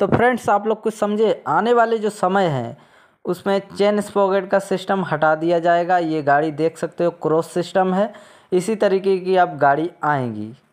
तो फ्रेंड्स आप लोग कुछ समझे आने वाले जो समय हैं उसमें चेन स्पॉकेट का सिस्टम हटा दिया जाएगा ये गाड़ी देख सकते हो क्रॉस सिस्टम है इसी तरीके की आप गाड़ी आएंगी